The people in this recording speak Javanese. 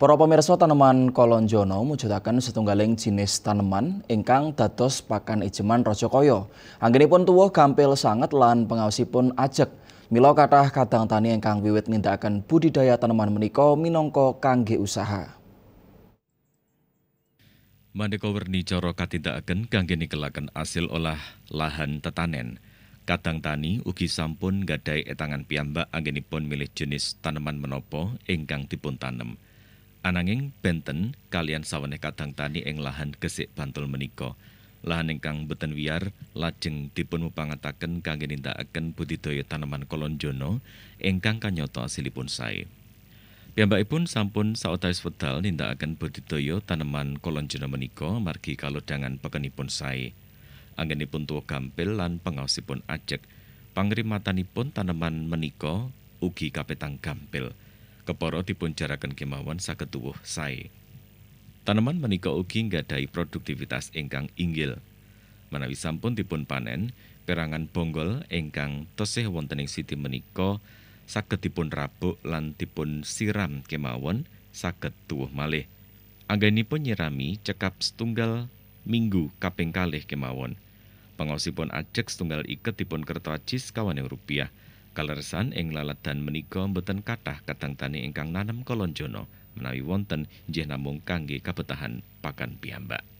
Para pemirsa tanaman Kolon jono mujudakan setunggaling jenis tanaman ingkang dados pakan ijeman Anggini pun tuwa gampil sangat lan pengawasipun ajek. Milo kathah kadang tani ingkang wiwit nindakaken budidaya tanaman menika minangka kangge usaha. Maneka werni cara katindakaken kangge nikelaken asil olah lahan tetanen. Kadang tani ugi sampun gadai etangan piyambak pun milih jenis tanaman menopo ingkang dipun tanem. Ananging benten kalian sawenih kadang tani ing lahan gesik bantul menika. Lahan ingkang beten wiar lajeng dipunmupangetaken kangge nindakaken budidaya tanaman kolonjono ingkang kanyata asilipun sae. Piyambakipun sampun sawetawis wedal nindakaken budidaya tanaman kolonjono menika margi kalodangan pekenipun sae. Anggenipun tuwa gampil lan pengaosipun ajek. Pangrimatanipun tanaman menika ugi kapetang gampil. keporo dipunjaraken kemawan saged tuwuh sae. Tanaman menika ugi nggadahi produktivitas ingkang inggil. Menawi sampun dipun panen, perangan bonggol ingkang tesih wonten ing siti menika saged dipun rabuk lan dipun siram kemawon saged tuwuh malih. Anggenipun nyirami cekap setunggal minggu kaping kalih kemawon. Pengosipun ajek setunggal iket dipun kertu ajis kawaning rupiah. Kaleresan ing laladan menika mboten kathah kadang tani ingkang nanem kolonjono menawi wonten jeh namung kangge kabetahan pakan piyambak.